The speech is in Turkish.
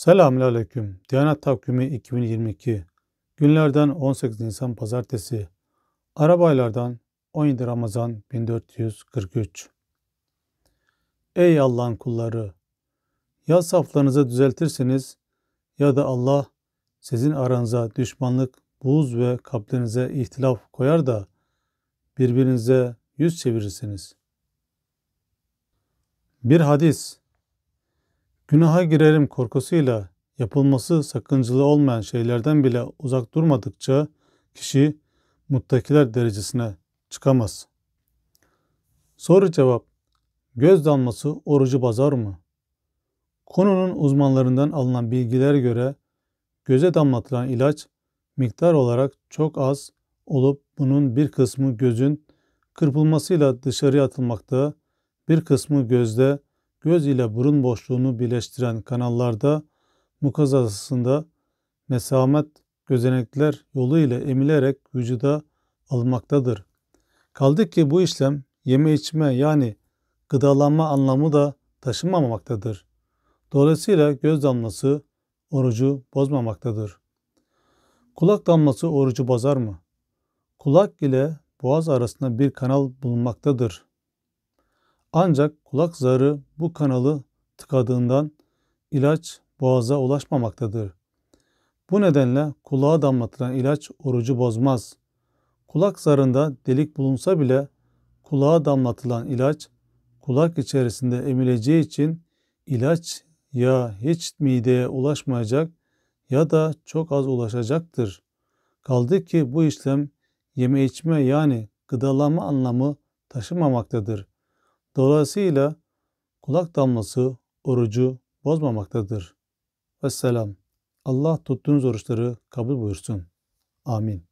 Selamun Aleyküm. Diyanet Takvimi 2022. Günlerden 18 Nisan Pazartesi. Arabaylardan 17 Ramazan 1443. Ey Allah'ın kulları! Ya saflarınızı düzeltirsiniz ya da Allah sizin aranıza düşmanlık, buz ve kalplerinize ihtilaf koyar da birbirinize yüz çevirirsiniz. Bir hadis Günaha girerim korkusuyla yapılması sakıncalı olmayan şeylerden bile uzak durmadıkça kişi muttakiler derecesine çıkamaz. Soru cevap Göz dalması orucu bazar mı? Konunun uzmanlarından alınan bilgiler göre göze damlatılan ilaç miktar olarak çok az olup bunun bir kısmı gözün kırpılmasıyla dışarıya atılmakta, bir kısmı gözde göz ile burun boşluğunu birleştiren kanallarda mukaz arasında mesamet gözenekler yolu ile emilerek vücuda alınmaktadır. Kaldı ki bu işlem yeme içme yani gıdalanma anlamı da taşınmamaktadır. Dolayısıyla göz damlası orucu bozmamaktadır. Kulak damlası orucu bozar mı? Kulak ile boğaz arasında bir kanal bulunmaktadır. Ancak kulak zarı bu kanalı tıkadığından ilaç boğaza ulaşmamaktadır. Bu nedenle kulağa damlatılan ilaç orucu bozmaz. Kulak zarında delik bulunsa bile kulağa damlatılan ilaç kulak içerisinde emileceği için ilaç ya hiç mideye ulaşmayacak ya da çok az ulaşacaktır. Kaldı ki bu işlem yeme içme yani gıdalama anlamı taşımamaktadır. Dolayısıyla kulak damlası orucu bozmamaktadır. Vesselam. Allah tuttuğunuz oruçları kabul buyursun. Amin.